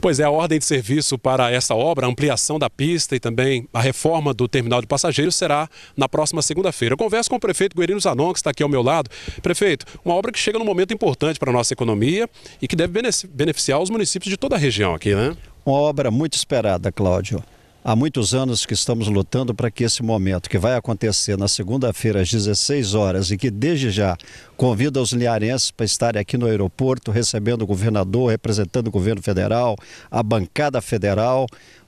Pois é, a ordem de serviço para essa obra, a ampliação da pista e também a reforma do terminal de passageiros será na próxima segunda-feira. Eu converso com o prefeito Guerino Zanon, que está aqui ao meu lado. Prefeito, uma obra que chega num momento importante para a nossa economia e que deve beneficiar os municípios de toda a região aqui, né? Uma obra muito esperada, Cláudio há muitos anos que estamos lutando para que esse momento, que vai acontecer na segunda-feira às 16 horas, e que desde já convida os liarenses para estarem aqui no aeroporto, recebendo o governador, representando o governo federal, a bancada federal,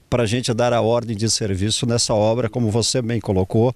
para a gente dar a ordem de serviço nessa obra, como você bem colocou,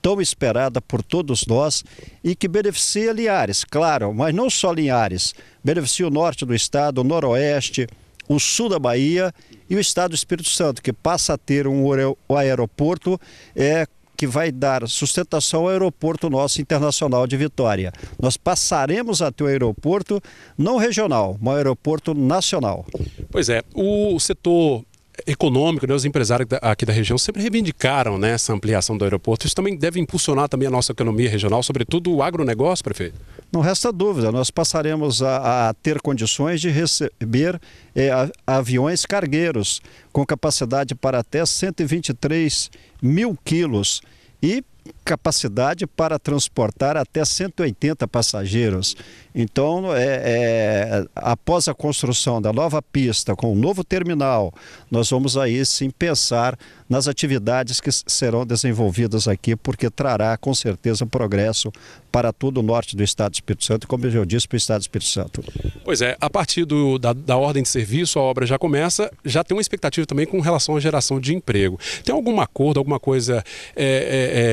tão esperada por todos nós e que beneficia Linhares, claro, mas não só Linhares, beneficia o norte do estado, o noroeste, o sul da Bahia e o estado do Espírito Santo, que passa a ter um aeroporto é, que vai dar sustentação ao aeroporto nosso internacional de Vitória. Nós passaremos a ter um aeroporto não regional, mas um aeroporto nacional. Pois é, o setor econômico, né, os empresários aqui da região sempre reivindicaram né, essa ampliação do aeroporto. Isso também deve impulsionar também a nossa economia regional, sobretudo o agronegócio, prefeito? Não resta dúvida, nós passaremos a, a ter condições de receber é, aviões cargueiros com capacidade para até 123 mil quilos e capacidade para transportar até 180 passageiros. Então, é, é, após a construção da nova pista, com o novo terminal, nós vamos aí sim pensar nas atividades que serão desenvolvidas aqui, porque trará com certeza progresso para todo o norte do Estado do Espírito Santo, como eu já disse, para o Estado do Espírito Santo. Pois é, a partir do, da, da ordem de serviço, a obra já começa, já tem uma expectativa também com relação à geração de emprego. Tem algum acordo, alguma coisa é,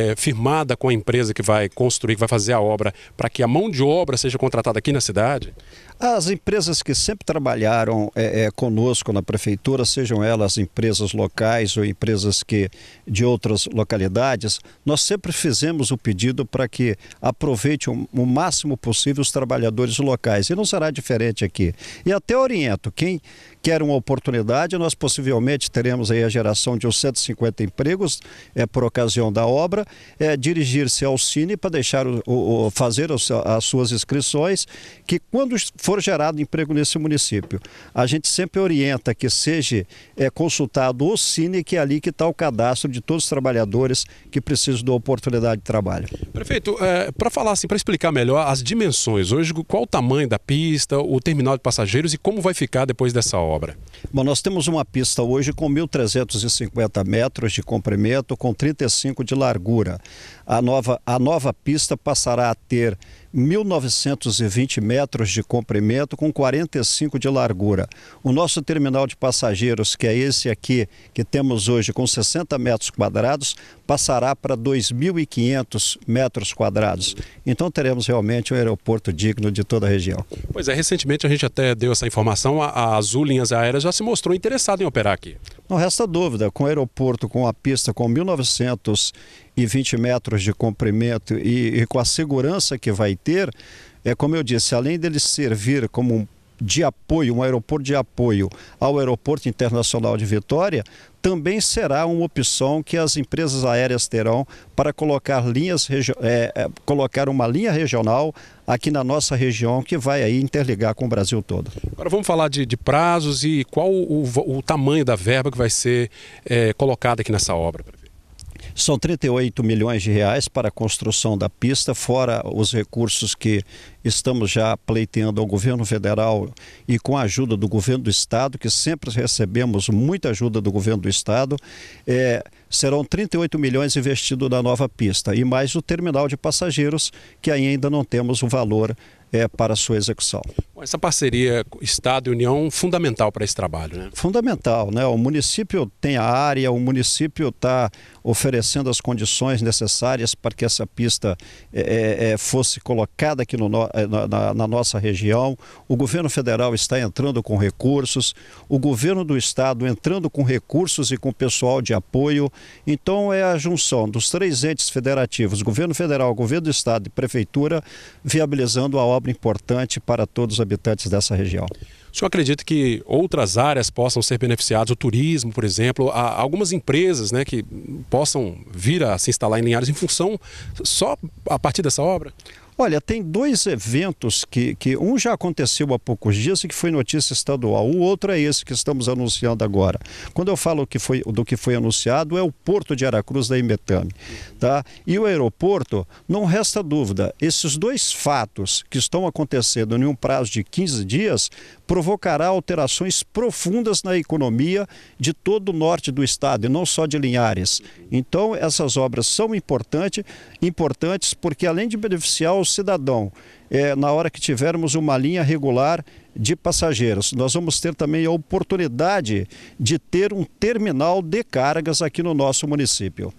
é, é, firmada com a empresa que vai construir, que vai fazer a obra, para que a mão de obra seja contratada aqui na cidade? As empresas que sempre trabalharam é, é, conosco na prefeitura, sejam elas empresas locais ou empresas que de outras localidades, nós sempre fizemos o pedido para que aproveite o, o máximo possível os trabalhadores locais. E não será diferente aqui. E até oriento quem Quer uma oportunidade. Nós possivelmente teremos aí a geração de uns 150 empregos é, por ocasião da obra. É, Dirigir-se ao Cine para deixar o, o, fazer as, as suas inscrições, que quando for gerado emprego nesse município, a gente sempre orienta que seja é, consultado o Cine, que é ali que está o cadastro de todos os trabalhadores que precisam da oportunidade de trabalho. Prefeito, é, para falar assim, para explicar melhor as dimensões, hoje qual o tamanho da pista, o terminal de passageiros e como vai ficar depois dessa obra? obra? Bom, nós temos uma pista hoje com 1.350 metros de comprimento, com 35 de largura. A nova, a nova pista passará a ter 1.920 metros de comprimento com 45 de largura. O nosso terminal de passageiros, que é esse aqui que temos hoje com 60 metros quadrados, passará para 2.500 metros quadrados. Então teremos realmente um aeroporto digno de toda a região. Pois é, recentemente a gente até deu essa informação, a, a Azul Linhas Aéreas já se mostrou interessada em operar aqui. Não resta dúvida, com o aeroporto, com a pista com 1.920 metros de comprimento e, e com a segurança que vai ter, é como eu disse, além dele servir como um de apoio, um aeroporto de apoio ao Aeroporto Internacional de Vitória, também será uma opção que as empresas aéreas terão para colocar, linhas, é, é, colocar uma linha regional aqui na nossa região que vai aí interligar com o Brasil todo. Agora vamos falar de, de prazos e qual o, o, tamanho da verba que vai ser é, colocada aqui nessa obra. São 38 milhões de reais para a construção da pista, fora os recursos que estamos já pleiteando ao governo federal e com a ajuda do governo do estado, que sempre recebemos muita ajuda do governo do estado, é, serão 38 milhões investidos na nova pista e mais o terminal de passageiros, que ainda não temos o valor é, para sua execução. Essa parceria Estado e União fundamental para esse trabalho, né? Fundamental, né? O município tem a área, o município está oferecendo as condições necessárias para que essa pista é, é, fosse colocada aqui no, na, na, na nossa região. O governo federal está entrando com recursos, o governo do estado entrando com recursos e com pessoal de apoio. Então é a junção dos três entes federativos, governo federal, governo do estado e prefeitura, viabilizando a obra importante para todos os habitantes dessa região. O senhor acredita que outras áreas possam ser beneficiadas, o turismo, por exemplo, há algumas empresas né, que possam vir a se instalar em Linhares em função só a partir dessa obra? Olha, tem dois eventos que, que um já aconteceu há poucos dias e que foi notícia estadual. O outro é esse que estamos anunciando agora. Quando eu falo que foi, do que foi anunciado, é o Porto de Aracruz da Imetame. Tá? E o aeroporto, não resta dúvida, esses dois fatos que estão acontecendo em um prazo de 15 dias provocará alterações profundas na economia de todo o norte do estado, e não só de Linhares. Então, essas obras são importante, importantes porque, além de beneficiar o cidadão, é, na hora que tivermos uma linha regular de passageiros. Nós vamos ter também a oportunidade de ter um terminal de cargas aqui no nosso município.